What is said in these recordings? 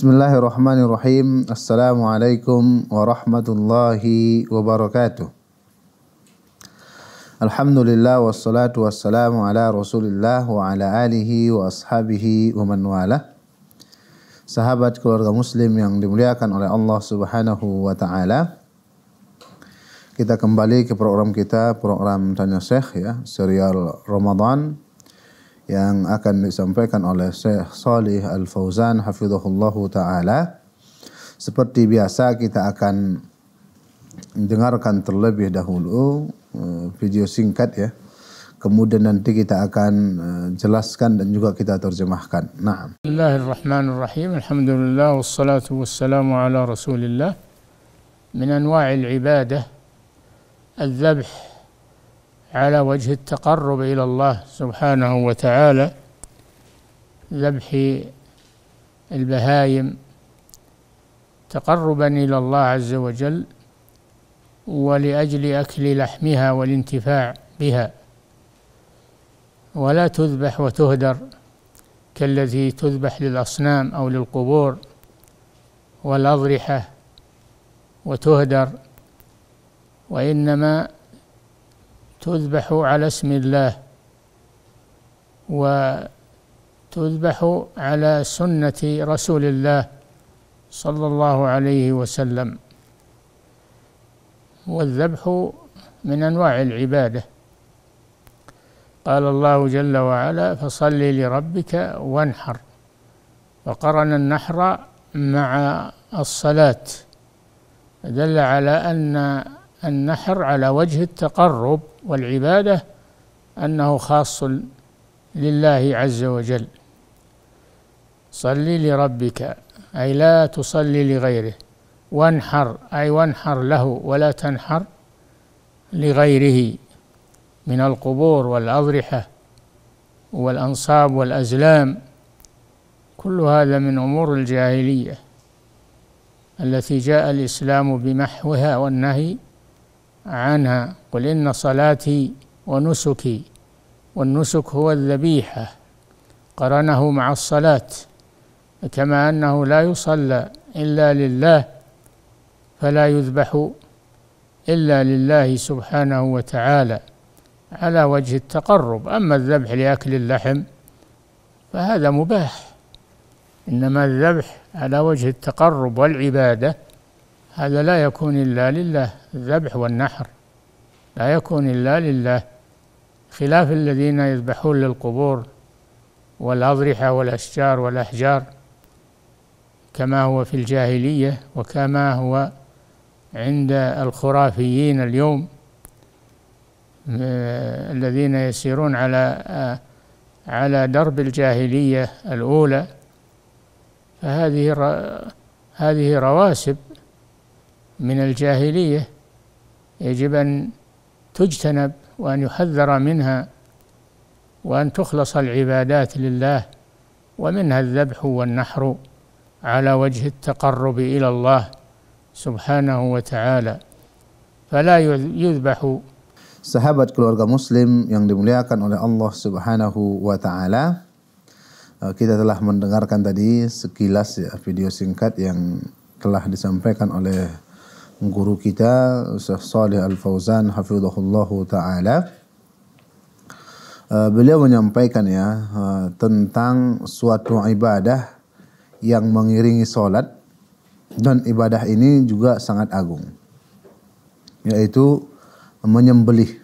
Bismillahirrahmanirrahim. Assalamualaikum warahmatullahi wabarakatuh. Alhamdulillah wassalatu wassalamu ala rasulillah wa ala alihi wa ashabihi wa man wala. Sahabat keluarga muslim yang dimuliakan oleh Allah subhanahu wa ta'ala. Kita kembali ke program kita, program Tanya Syekh ya, serial Ramadan yang akan disampaikan oleh Syekh Salih Al-Fauzan hafizahullah taala. Seperti biasa kita akan dengarkan terlebih dahulu eh, video singkat ya. Kemudian nanti kita akan eh, jelaskan dan juga kita terjemahkan. Naam. Bismillahirrahmanirrahim. Alhamdulillah wassalatu wassalamu ala Rasulillah. Min anwa'il ibadah al الذبح على وجه التقرب إلى الله سبحانه وتعالى ذبح البهايم تقربا إلى الله عز وجل ولأجل أكل لحمها والانتفاع بها ولا تذبح وتهدر كالتي تذبح للأصنام أو للقبور والأضرحة وتهدر وإنما تذبح على اسم الله وتذبح على سنة رسول الله صلى الله عليه وسلم والذبح من أنواع العبادة قال الله جل وعلا فصل لربك وانحر وقرن النحر مع الصلاة دل على أن النحر على وجه التقرب والعبادة أنه خاص لله عز وجل صل لربك أي لا تصلي لغيره وانحر أي وانحر له ولا تنحر لغيره من القبور والأضرحة والأنصاب والأزلام كل هذا من أمور الجاهلية التي جاء الإسلام بمحوها والنهي عنها قل إن صلاتي ونسكي والنسك هو الذبيحة قرنه مع الصلاة كما أنه لا يصلى إلا لله فلا يذبح إلا لله سبحانه وتعالى على وجه التقرب أما الذبح لأكل اللحم فهذا مباح إنما الذبح على وجه التقرب والعبادة هذا لا يكون إلا لله الذبح والنحر لا يكون إلا لله خلاف الذين يذبحون للقبور والأضرحة والأشجار والأحجار كما هو في الجاهلية وكما هو عند الخرافيين اليوم آه، الذين يسيرون على آه، على درب الجاهلية الأولى فهذه هذه رواسب من الجاهلية يجب أن تجتنب وأن يحذر منها وأن تخلص العبادات لله ومنها الذبح والنحر على وجه التقرب إلى الله سبحانه وتعالى فلا يذبح sahabat keluarga muslim yang dimuliakan oleh Allah Subhanahu wa taala. Kita telah mendengarkan tadi sekilas ya video singkat yang telah disampaikan oleh guru kita Syekh Al-Fauzan hafizahullahu taala eh, beliau menyampaikan ya eh, tentang suatu ibadah yang mengiringi salat dan ibadah ini juga sangat agung yaitu menyembelih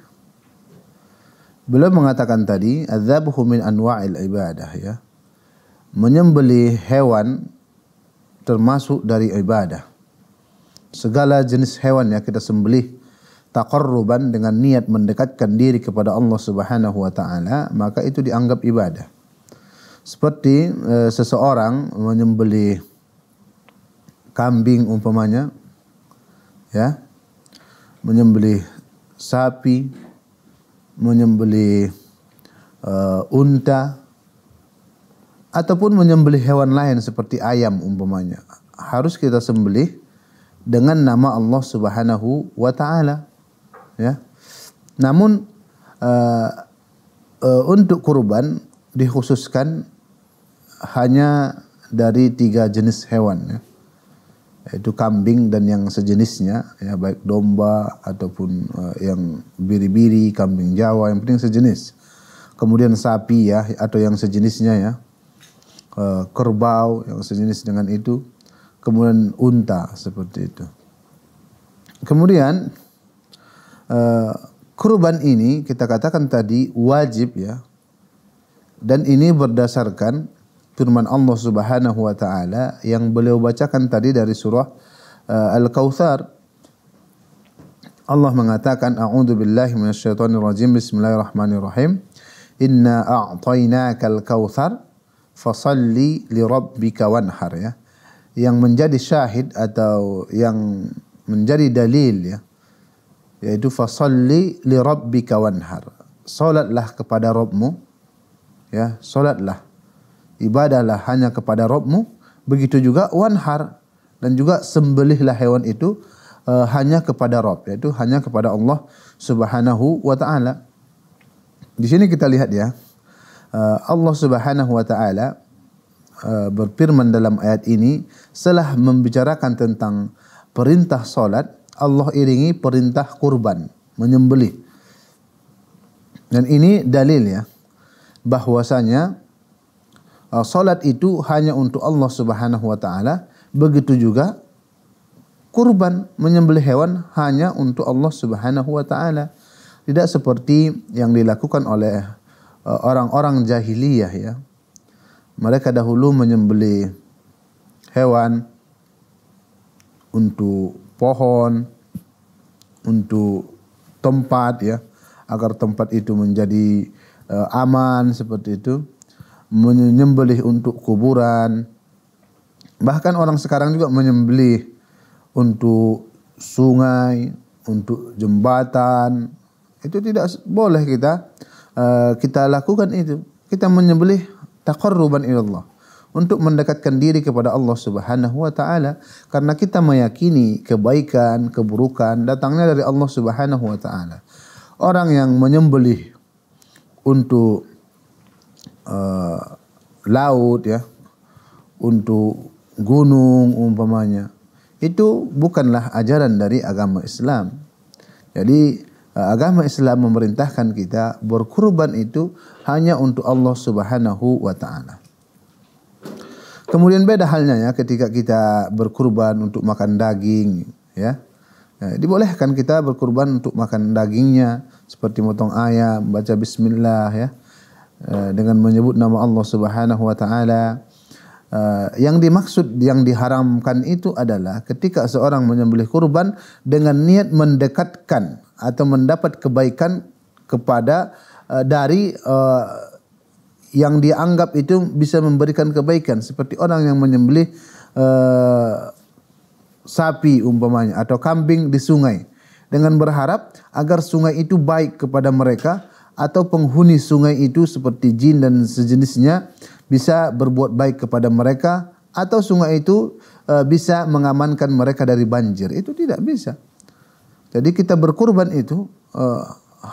beliau mengatakan tadi adzabhu min anwa'il ibadah ya menyembelih hewan termasuk dari ibadah segala jenis hewan yang kita sembelih ruban dengan niat mendekatkan diri kepada Allah Subhanahu wa taala, maka itu dianggap ibadah. Seperti e, seseorang menyembelih kambing umpamanya ya, menyembelih sapi, menyembelih e, unta ataupun menyembelih hewan lain seperti ayam umpamanya. Harus kita sembelih dengan nama Allah Subhanahu wa taala. Ya. Namun uh, uh, untuk kurban dikhususkan hanya dari tiga jenis hewan ya. Yaitu kambing dan yang sejenisnya ya baik domba ataupun uh, yang biri-biri, kambing Jawa yang penting sejenis. Kemudian sapi ya atau yang sejenisnya ya. Uh, kerbau yang sejenis dengan itu kemudian unta seperti itu. Kemudian uh, kurban ini kita katakan tadi wajib ya. Dan ini berdasarkan firman Allah Subhanahu wa taala yang beliau bacakan tadi dari surah uh, eh, Al-Kautsar. Allah mengatakan a'udzu billahi minasyaitonir rajim bismillahirrahmanirrahim inna a'tainakal kautsar fasalli lirabbika wanhar ya yang menjadi syahid atau yang menjadi dalil ya yaitu fasalli li rabbika wanhar salatlah kepada Robmu ya salatlah ibadahlah hanya kepada Robmu begitu juga wanhar dan juga sembelihlah hewan itu uh, hanya kepada Rabb yaitu hanya kepada Allah Subhanahu wa taala di sini kita lihat ya uh, Allah Subhanahu wa taala Eh, berfirman dalam ayat ini setelah membicarakan tentang perintah salat Allah iringi perintah kurban menyembelih dan ini dalil ya bahwasanya eh, solat salat itu hanya untuk Allah Subhanahu wa taala begitu juga kurban menyembelih hewan hanya untuk Allah Subhanahu wa taala tidak seperti yang dilakukan oleh eh, orang-orang jahiliyah ya mereka dahulu menyembelih hewan untuk pohon, untuk tempat ya, agar tempat itu menjadi eh, aman seperti itu, menyembelih untuk kuburan. Bahkan orang sekarang juga menyembelih untuk sungai, untuk jembatan. Itu tidak boleh kita eh, kita lakukan itu. Kita menyembelih taqarruban ilallah untuk mendekatkan diri kepada Allah Subhanahu wa taala karena kita meyakini kebaikan, keburukan datangnya dari Allah Subhanahu wa taala. Orang yang menyembelih untuk uh, laut ya, untuk gunung umpamanya, itu bukanlah ajaran dari agama Islam. Jadi Eh, agama Islam memerintahkan kita berkurban itu hanya untuk Allah Subhanahu wa taala. Kemudian beda halnya ya ketika kita berkurban untuk makan daging ya. Eh, dibolehkan kita berkurban untuk makan dagingnya seperti motong ayam, baca bismillah ya. Eh, dengan menyebut nama Allah Subhanahu wa taala. yang dimaksud yang diharamkan itu adalah ketika seorang menyembelih kurban dengan niat mendekatkan atau mendapat kebaikan kepada uh, dari uh, yang dianggap itu bisa memberikan kebaikan seperti orang yang menyembelih uh, sapi umpamanya atau kambing di sungai dengan berharap agar sungai itu baik kepada mereka atau penghuni sungai itu seperti jin dan sejenisnya bisa berbuat baik kepada mereka atau sungai itu uh, bisa mengamankan mereka dari banjir. Itu tidak bisa. Jadi kita berkurban itu uh,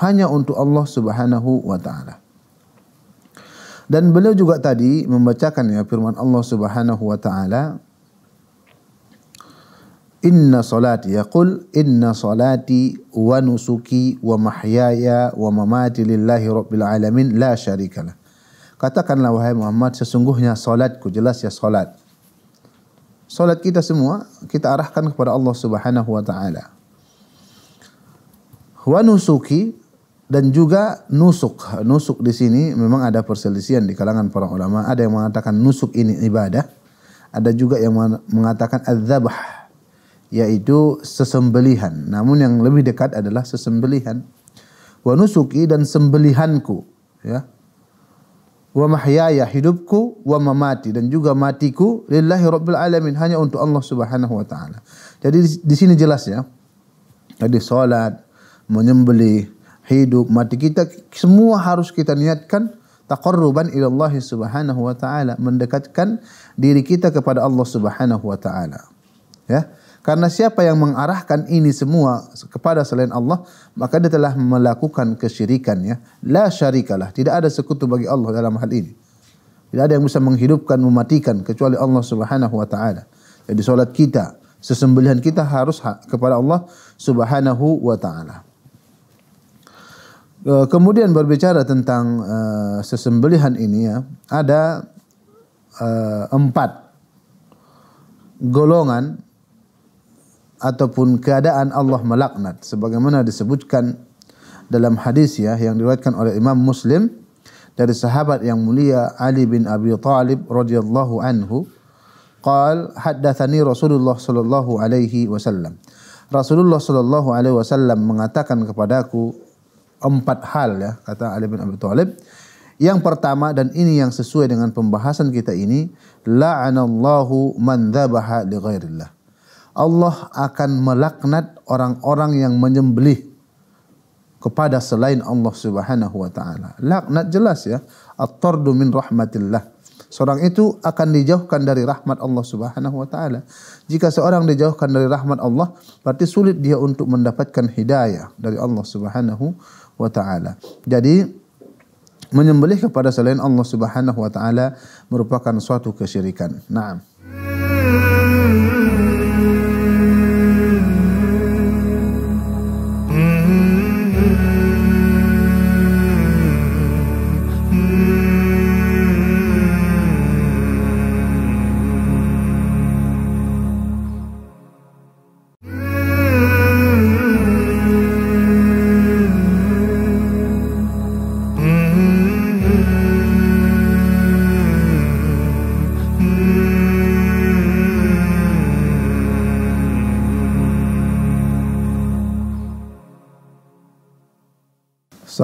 hanya untuk Allah Subhanahu wa taala. Dan beliau juga tadi membacakan ya firman Allah Subhanahu wa taala Inna salati yaqul inna salati wa nusuki wa mahyaya wa mamati lillahi rabbil alamin la syarikalah. Katakanlah wahai Muhammad sesungguhnya salatku jelas ya salat. Salat kita semua kita arahkan kepada Allah Subhanahu wa taala wa nusuki dan juga nusuk. Nusuk di sini memang ada perselisihan di kalangan para ulama. Ada yang mengatakan nusuk ini ibadah. Ada juga yang mengatakan adzabah yaitu sesembelihan. Namun yang lebih dekat adalah sesembelihan. Wa nusuki dan sembelihanku, ya. Wa mahyaya hidupku wa mamati dan juga matiku lillahi rabbil alamin hanya untuk Allah Subhanahu wa taala. Jadi di sini jelas ya. Jadi salat, Menyembeli hidup, mati kita semua harus kita niatkan taqarruban ilallahi subhanahu wa ta'ala. Mendekatkan diri kita kepada Allah subhanahu wa ta'ala. Ya. Karena siapa yang mengarahkan ini semua kepada selain Allah, maka dia telah melakukan kesyirikan ya. La syarikalah, tidak ada sekutu bagi Allah dalam hal ini. Tidak ada yang bisa menghidupkan, mematikan kecuali Allah Subhanahu wa taala. Jadi salat kita, sesembelihan kita harus kepada Allah Subhanahu wa taala. Eh, kemudian berbicara tentang uh, sesembelihan ini ya, ada uh, empat golongan ataupun keadaan Allah melaknat, sebagaimana disebutkan dalam hadis ya yang diriwayatkan oleh Imam Muslim dari sahabat yang mulia Ali bin Abi Thalib radhiyallahu anhu, qal haddatsani Rasulullah sallallahu alaihi wasallam. Rasulullah sallallahu alaihi wasallam mengatakan kepadaku empat hal ya kata Ali bin Abi Thalib. Yang pertama dan ini yang sesuai dengan pembahasan kita ini, la'anallahu man dzabaha li ghairillah. Allah akan melaknat orang-orang yang menyembelih kepada selain Allah Subhanahu wa taala. Laknat jelas ya, at-tardu min rahmatillah. Seorang itu akan dijauhkan dari rahmat Allah Subhanahu wa taala. Jika seorang dijauhkan dari rahmat Allah, berarti sulit dia untuk mendapatkan hidayah dari Allah Subhanahu wa wa taala. Jadi menyembelih kepada selain Allah Subhanahu wa taala merupakan suatu kesyirikan. Naam.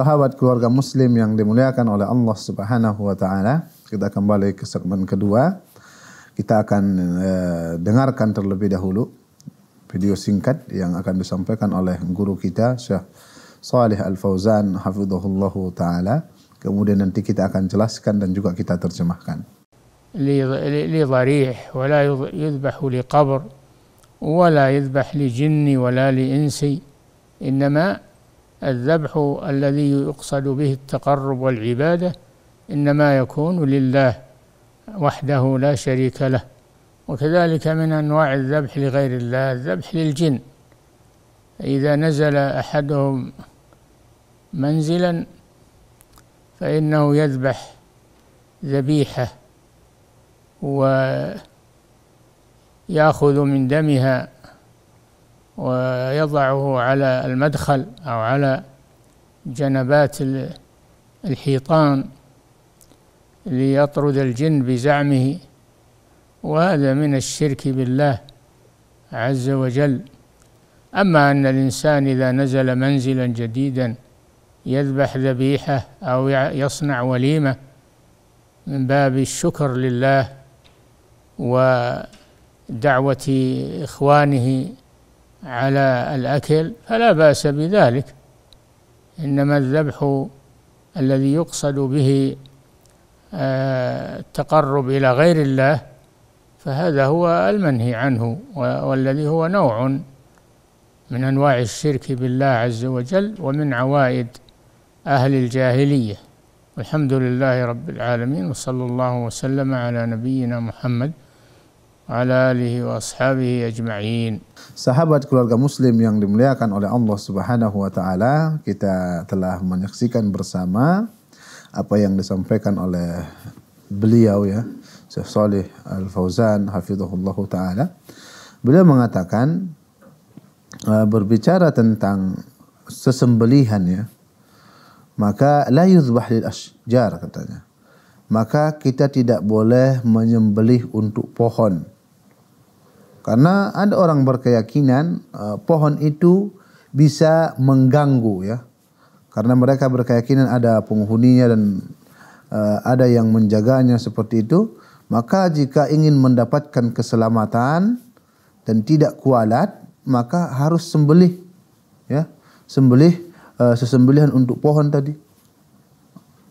sahabat keluarga muslim yang dimuliakan oleh Allah Subhanahu wa taala. Kita kembali ke segmen kedua. Kita akan e, dengarkan terlebih dahulu video singkat yang akan disampaikan oleh guru kita Syekh Saleh Al Fauzan hafizahullah taala. Kemudian nanti kita akan jelaskan dan juga kita terjemahkan. لضريح ولا يذبح لقبر ولا يذبح لجن ولا لإنسي إنما الذبح الذي يقصد به التقرب والعبادة إنما يكون لله وحده لا شريك له وكذلك من أنواع الذبح لغير الله الذبح للجن إذا نزل أحدهم منزلا فإنه يذبح ذبيحة ويأخذ من دمها ويضعه على المدخل أو على جنبات الحيطان ليطرد الجن بزعمه وهذا من الشرك بالله عز وجل أما أن الإنسان إذا نزل منزلا جديدا يذبح ذبيحة أو يصنع وليمة من باب الشكر لله ودعوة إخوانه على الأكل فلا بأس بذلك إنما الذبح الذي يقصد به آه، التقرب إلى غير الله فهذا هو المنهي عنه والذي هو نوع من أنواع الشرك بالله عز وجل ومن عوائد أهل الجاهلية والحمد لله رب العالمين وصلى الله وسلم على نبينا محمد ala alihi wa ashabihi ajma'in. Sahabat keluarga muslim yang dimuliakan oleh Allah Subhanahu wa taala, kita telah menyaksikan bersama apa yang disampaikan oleh beliau ya, Syekh Salih Al Fauzan hafizahullah taala. Beliau mengatakan e, berbicara tentang sesembelihan ya, maka la yuzbah lil ashjar katanya. Maka kita tidak boleh menyembelih untuk pohon karena ada orang berkeyakinan eh, pohon itu bisa mengganggu ya. Karena mereka berkeyakinan ada penghuninya dan eh, ada yang menjaganya seperti itu. Maka jika ingin mendapatkan keselamatan dan tidak kualat, maka harus sembelih ya, sembelih eh, sesembelihan untuk pohon tadi.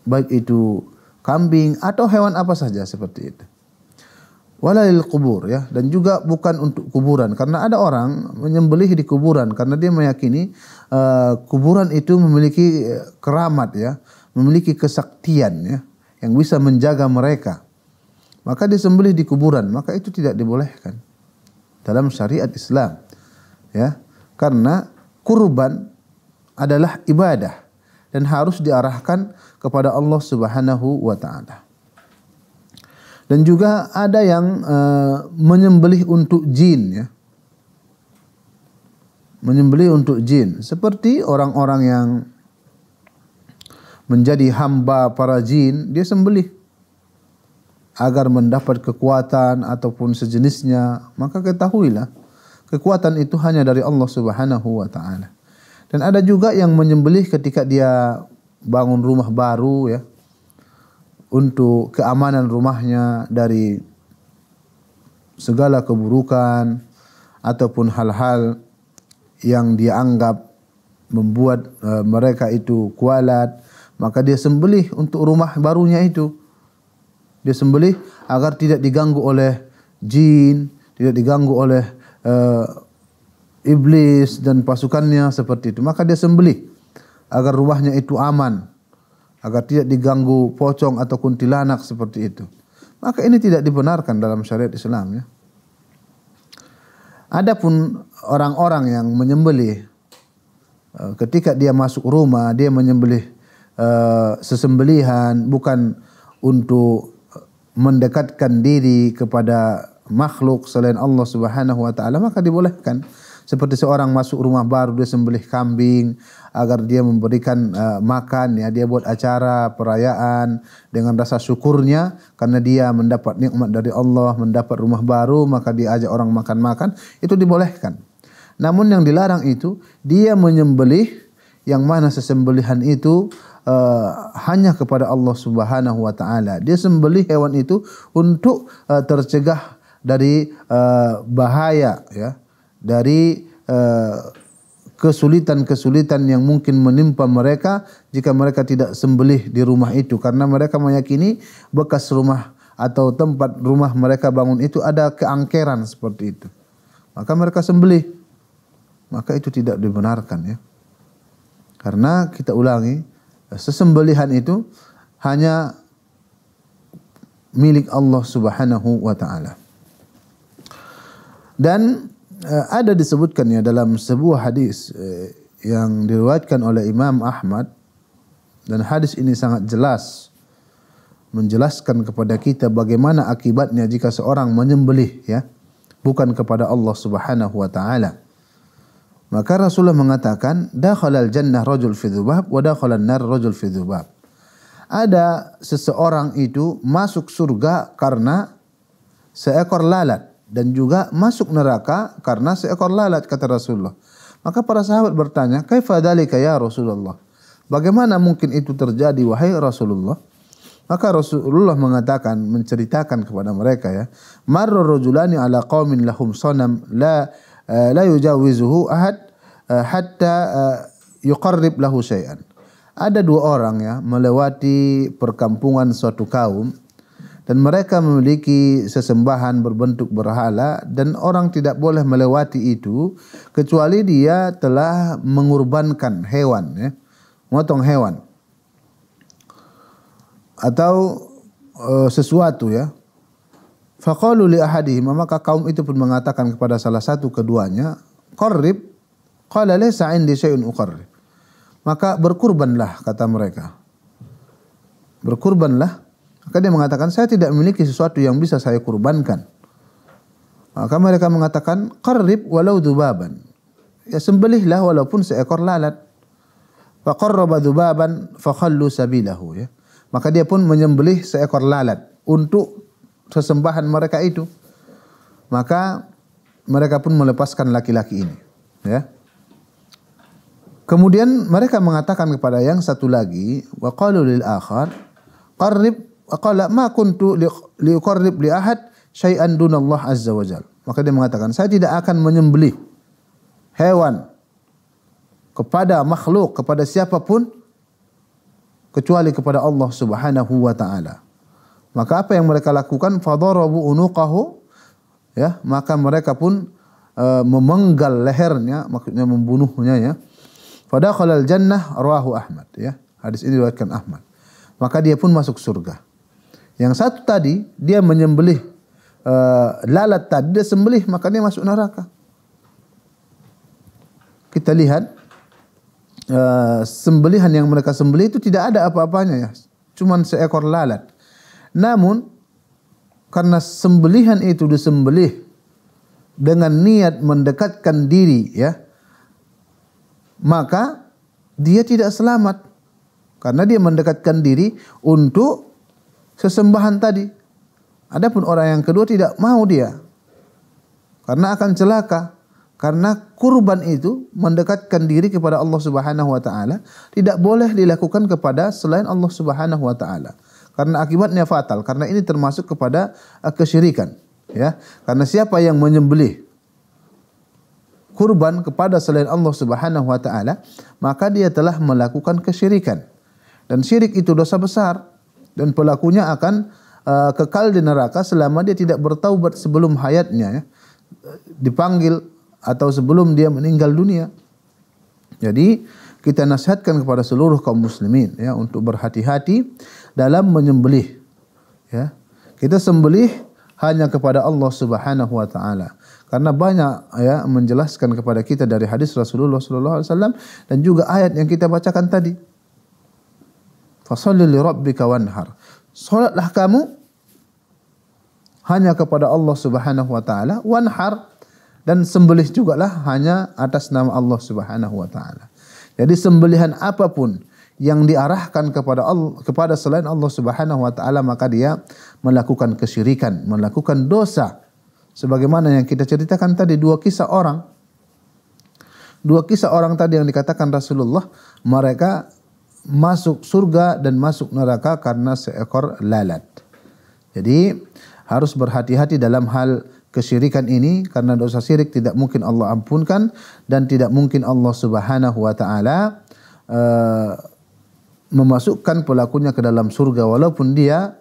Baik itu kambing atau hewan apa saja seperti itu wala kubur ya dan juga bukan untuk kuburan karena ada orang menyembelih di kuburan karena dia meyakini uh, kuburan itu memiliki eh, keramat ya memiliki kesaktian ya yang bisa menjaga mereka maka disembelih di kuburan maka itu tidak dibolehkan dalam syariat Islam ya karena kurban adalah ibadah dan harus diarahkan kepada Allah Subhanahu wa taala dan juga ada yang uh, menyembelih untuk jin ya. Menyembelih untuk jin. Seperti orang-orang yang menjadi hamba para jin, dia sembelih agar mendapat kekuatan ataupun sejenisnya, maka ketahuilah kekuatan itu hanya dari Allah Subhanahu wa taala. Dan ada juga yang menyembelih ketika dia bangun rumah baru ya, untuk keamanan rumahnya dari segala keburukan ataupun hal-hal yang dianggap membuat eh, mereka itu kualat maka dia sembelih untuk rumah barunya itu dia sembelih agar tidak diganggu oleh jin tidak diganggu oleh eh, iblis dan pasukannya seperti itu maka dia sembelih agar rumahnya itu aman agar tidak diganggu pocong atau kuntilanak seperti itu. Maka ini tidak dibenarkan dalam syariat Islam ya. Adapun orang-orang yang menyembelih eh, ketika dia masuk rumah dia menyembelih eh, sesembelihan bukan untuk mendekatkan diri kepada makhluk selain Allah Subhanahu wa taala maka dibolehkan seperti seorang masuk rumah baru dia sembelih kambing agar dia memberikan uh, makan ya dia buat acara perayaan dengan rasa syukurnya karena dia mendapat nikmat dari Allah, mendapat rumah baru maka dia ajak orang makan-makan itu dibolehkan. Namun yang dilarang itu dia menyembelih yang mana sesembelihan itu uh, hanya kepada Allah Subhanahu wa taala. Dia sembelih hewan itu untuk uh, tercegah dari uh, bahaya ya dari eh, kesulitan-kesulitan yang mungkin menimpa mereka jika mereka tidak sembelih di rumah itu karena mereka meyakini bekas rumah atau tempat rumah mereka bangun itu ada keangkeran seperti itu maka mereka sembelih maka itu tidak dibenarkan ya karena kita ulangi sesembelihan itu hanya milik Allah Subhanahu wa taala dan Eh, ada disebutkan ya dalam sebuah hadis eh, yang diriwayatkan oleh Imam Ahmad dan hadis ini sangat jelas menjelaskan kepada kita bagaimana akibatnya jika seorang menyembelih ya bukan kepada Allah Subhanahu wa taala. Maka Rasulullah mengatakan, "Dakhalal jannah rajul fi dzubab wa dakhalan nar rajul fi Ada seseorang itu masuk surga karena seekor lalat dan juga masuk neraka karena seekor lalat kata Rasulullah. Maka para sahabat bertanya, "Kaifa dzalika ya Rasulullah?" Bagaimana mungkin itu terjadi wahai Rasulullah? Maka Rasulullah mengatakan menceritakan kepada mereka ya, "Marru rajulani ala qaumin lahum sanam la uh, la yujawizuhu ahad uh, hatta uh, yuqarrib lahu syai'an." Ada dua orang ya melewati perkampungan suatu kaum dan mereka memiliki sesembahan berbentuk berhala dan orang tidak boleh melewati itu kecuali dia telah mengorbankan hewan ya motong hewan atau e, sesuatu ya faqalu li ahadihim maka kaum itu pun mengatakan kepada salah satu keduanya qarrib qala laysa indi syai'un uqarrib maka berkurbanlah kata mereka berkurbanlah maka dia mengatakan saya tidak memiliki sesuatu yang bisa saya kurbankan. Maka mereka mengatakan qarrib walau dubaban. Ya sembelihlah walaupun seekor lalat. Faqarraba dubaban fakhallu sabilahu ya. Maka dia pun menyembelih seekor lalat untuk sesembahan mereka itu. Maka mereka pun melepaskan laki-laki ini ya. Kemudian mereka mengatakan kepada yang satu lagi, wa qalu lil akhar qarrib qala ma kuntu liqarrib li ahad syai'an dunallah azza wa jal. Maka dia mengatakan, saya tidak akan menyembelih hewan kepada makhluk, kepada siapapun kecuali kepada Allah Subhanahu wa taala. Maka apa yang mereka lakukan fadarabu unuqahu ya, maka mereka pun e, memenggal lehernya, maksudnya membunuhnya ya. Fadakhalal jannah rawahu Ahmad ya. Hadis ini diriwayatkan Ahmad. Maka dia pun masuk surga. Yang satu tadi dia menyembelih uh, lalat tadi dia sembelih makanya masuk neraka. Kita lihat uh, sembelihan yang mereka sembelih itu tidak ada apa-apanya ya. Cuman seekor lalat. Namun karena sembelihan itu disembelih dengan niat mendekatkan diri ya. Maka dia tidak selamat karena dia mendekatkan diri untuk sesembahan tadi. Adapun orang yang kedua tidak mau dia. Karena akan celaka. Karena kurban itu mendekatkan diri kepada Allah Subhanahu wa taala, tidak boleh dilakukan kepada selain Allah Subhanahu wa taala. Karena akibatnya fatal, karena ini termasuk kepada eh, kesyirikan, ya. Karena siapa yang menyembelih kurban kepada selain Allah Subhanahu wa taala, maka dia telah melakukan kesyirikan. Dan syirik itu dosa besar dan pelakunya akan uh, kekal di neraka selama dia tidak bertaubat sebelum hayatnya ya. dipanggil atau sebelum dia meninggal dunia. Jadi kita nasihatkan kepada seluruh kaum muslimin ya untuk berhati-hati dalam menyembelih ya. Kita sembelih hanya kepada Allah Subhanahu wa taala. Karena banyak ya menjelaskan kepada kita dari hadis Rasulullah sallallahu alaihi wasallam dan juga ayat yang kita bacakan tadi. Fasalli li rabbika wanhar. Salatlah kamu hanya kepada Allah Subhanahu wa taala, wanhar dan sembelih juga lah hanya atas nama Allah Subhanahu wa taala. Jadi sembelihan apapun yang diarahkan kepada Allah, kepada selain Allah Subhanahu wa taala maka dia melakukan kesyirikan, melakukan dosa. Sebagaimana yang kita ceritakan tadi dua kisah orang. Dua kisah orang tadi yang dikatakan Rasulullah, mereka masuk surga dan masuk neraka karena seekor lalat. Jadi harus berhati-hati dalam hal kesyirikan ini karena dosa syirik tidak mungkin Allah ampunkan dan tidak mungkin Allah Subhanahu wa taala uh, memasukkan pelakunya ke dalam surga walaupun dia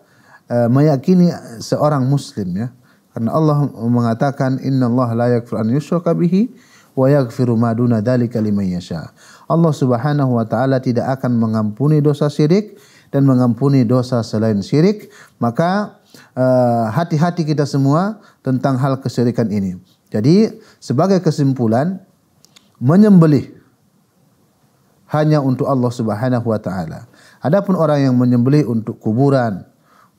uh, meyakini seorang muslim ya. Karena Allah mengatakan innallaha la yaghfiru an yushraka bihi wa yaghfiru ma duna dzalika liman yasha. Allah Subhanahu wa taala tidak akan mengampuni dosa syirik dan mengampuni dosa selain syirik, maka eh, hati-hati uh, hati -hati kita semua tentang hal kesyirikan ini. Jadi sebagai kesimpulan menyembelih hanya untuk Allah Subhanahu wa taala. Adapun orang yang menyembelih untuk kuburan,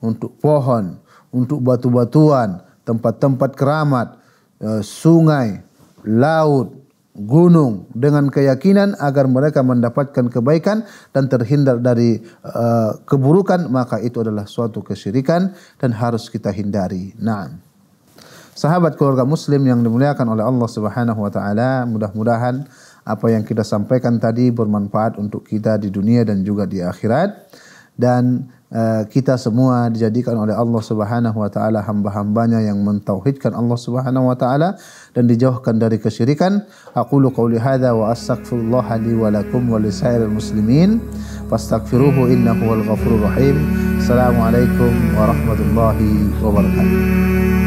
untuk pohon, untuk batu-batuan, tempat-tempat keramat, eh, sungai, laut, gunung dengan keyakinan agar mereka mendapatkan kebaikan dan terhindar dari uh, keburukan maka itu adalah suatu kesyirikan dan harus kita hindari. Nah, sahabat keluarga muslim yang dimuliakan oleh Allah Subhanahu wa taala, mudah-mudahan apa yang kita sampaikan tadi bermanfaat untuk kita di dunia dan juga di akhirat dan Eh, kita semua dijadikan oleh Allah Subhanahu wa taala hamba-hambanya yang mentauhidkan Allah Subhanahu wa taala dan dijauhkan dari kesyirikan. Aqulu qawli hadza wa astaghfirullah li wa lakum wa li muslimin. Fastaghfiruhu innahu al-ghafurur rahim. Assalamualaikum warahmatullahi wabarakatuh.